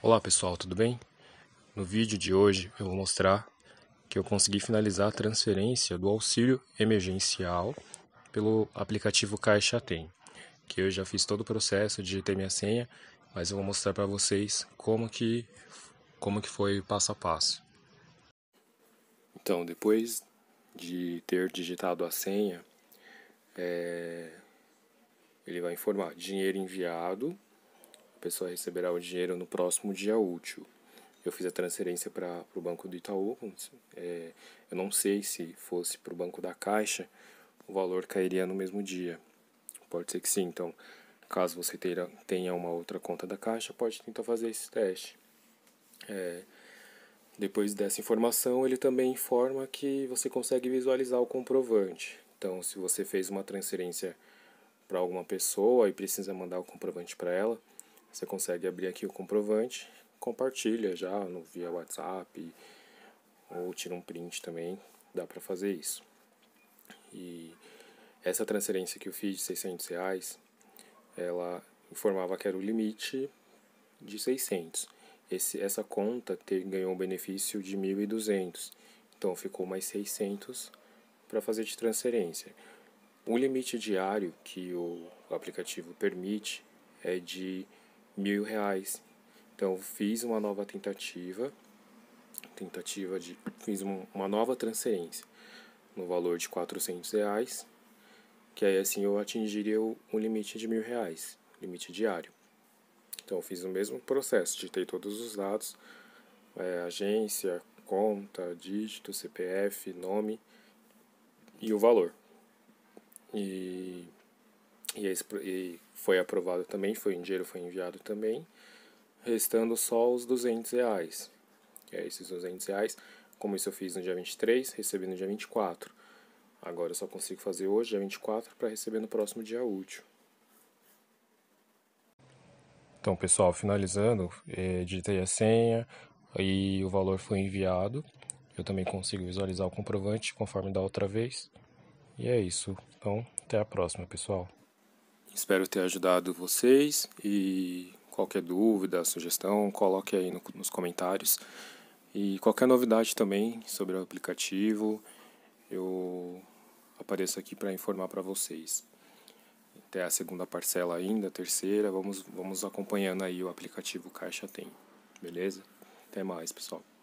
Olá pessoal, tudo bem? No vídeo de hoje eu vou mostrar que eu consegui finalizar a transferência do auxílio emergencial pelo aplicativo Caixa Tem, que eu já fiz todo o processo, digitei minha senha, mas eu vou mostrar para vocês como que como que foi passo a passo. Então, depois de ter digitado a senha, é, ele vai informar dinheiro enviado a pessoa receberá o dinheiro no próximo dia útil. Eu fiz a transferência para o banco do Itaú. É, eu não sei se fosse para o banco da Caixa, o valor cairia no mesmo dia. Pode ser que sim. Então, caso você teira, tenha uma outra conta da Caixa, pode tentar fazer esse teste. É, depois dessa informação, ele também informa que você consegue visualizar o comprovante. Então, se você fez uma transferência para alguma pessoa e precisa mandar o comprovante para ela, você consegue abrir aqui o comprovante, compartilha já no via WhatsApp ou tira um print também, dá para fazer isso. E essa transferência que eu fiz de 600 reais, ela informava que era o limite de 600. Esse, essa conta ter, ganhou um benefício de 1.200, então ficou mais 600 para fazer de transferência. O limite diário que o aplicativo permite é de mil reais. Então fiz uma nova tentativa, tentativa de fiz um, uma nova transferência no valor de 400 reais, que aí assim eu atingiria o, limite de mil reais, limite diário. Então fiz o mesmo processo, digitei todos os dados, é, agência, conta, dígito, CPF, nome e o valor. E e, esse, e foi aprovado também, foi em dinheiro foi enviado também, restando só os 200 reais. Que é esses 200 reais, como isso eu fiz no dia 23, recebi no dia 24. Agora eu só consigo fazer hoje, dia 24, para receber no próximo dia útil. Então, pessoal, finalizando, é, editei digitei a senha e o valor foi enviado. Eu também consigo visualizar o comprovante conforme da outra vez. E é isso. Então, até a próxima, pessoal. Espero ter ajudado vocês e qualquer dúvida, sugestão, coloque aí no, nos comentários. E qualquer novidade também sobre o aplicativo, eu apareço aqui para informar para vocês. Até a segunda parcela ainda, a terceira, vamos, vamos acompanhando aí o aplicativo Caixa Tem. Beleza? Até mais, pessoal.